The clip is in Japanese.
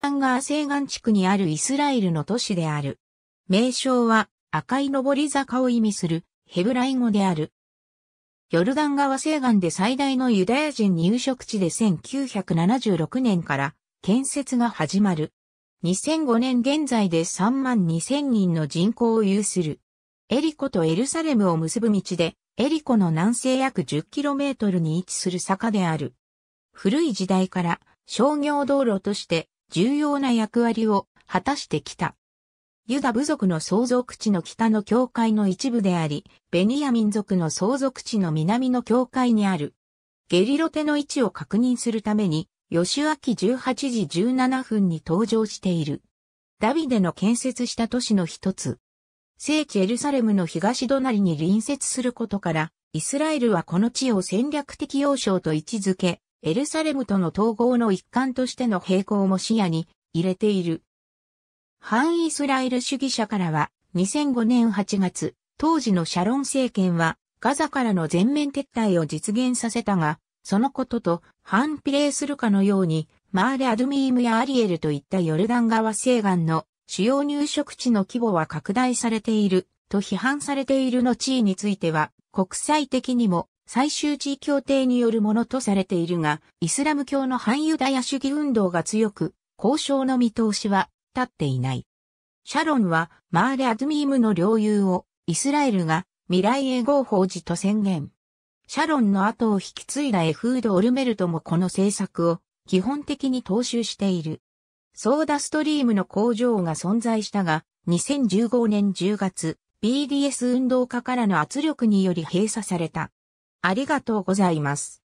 アンガー西岸地区にあるイスラエルの都市である。名称は赤い上り坂を意味するヘブライ語である。ヨルダン川西岸で最大のユダヤ人入植地で1976年から建設が始まる。2005年現在で3万2000人の人口を有する。エリコとエルサレムを結ぶ道で、エリコの南西約 10km に位置する坂である。古い時代から商業道路として重要な役割を果たしてきた。ユダ部族の相続地の北の境界の一部であり、ベニヤ民族の相続地の南の境界にある。ゲリロテの位置を確認するために、ヨシュア18時17分に登場している。ダビデの建設した都市の一つ。聖地エルサレムの東隣に隣接することから、イスラエルはこの地を戦略的要衝と位置づけ、エルサレムとの統合の一環としての並行も視野に入れている。反イスラエル主義者からは2005年8月、当時のシャロン政権はガザからの全面撤退を実現させたが、そのことと反比例するかのように、マーレ・アドミームやアリエルといったヨルダン川西岸の主要入植地の規模は拡大されていると批判されているの地位については、国際的にも最終地位協定によるものとされているが、イスラム教の反ユダヤ主義運動が強く、交渉の見通しは立っていない。シャロンはマーレ・アドミームの領有をイスラエルが未来永劫法事と宣言。シャロンの後を引き継いだエフード・オルメルトもこの政策を基本的に踏襲している。ソーダストリームの工場が存在したが、2015年10月、BDS 運動家からの圧力により閉鎖された。ありがとうございます。